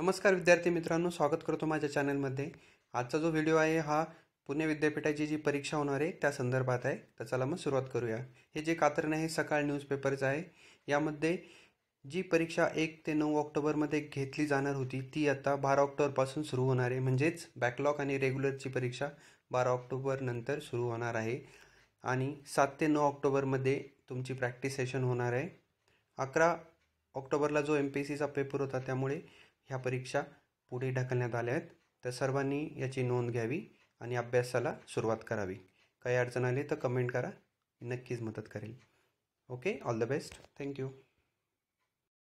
नमस्कार विद्यार्थी मित्रांनो स्वागत करतो माझ्या चॅनलमध्ये आजचा जो व्हिडिओ आहे हा पुणे विद्यापीठाची जी परीक्षा होणार आहे त्या संदर्भात आहे तर चला मग सुरुवात करूया हे जे कात्रण आहे सकाळ न्यूजपेपरचं आहे यामध्ये जी परीक्षा एक ते नऊ ऑक्टोबरमध्ये घेतली जाणार होती ती आता बारा ऑक्टोबरपासून सुरू होणार आहे म्हणजेच बॅकलॉग आणि रेग्युलरची परीक्षा बारा ऑक्टोबरनंतर सुरू होणार आहे आणि सात ते नऊ ऑक्टोबरमध्ये तुमची प्रॅक्टिस सेशन होणार आहे अकरा ऑक्टोबरला जो एम पी सीचा पेपर होता त्यामुळे ह्या परीक्षा पुढे ढकलण्यात आल्या आहेत तर सर्वांनी याची नोंद घ्यावी आणि अभ्यासाला सुरुवात करावी काही अडचण आली तर कमेंट करा नक्कीच मदत करेल okay all the best thank you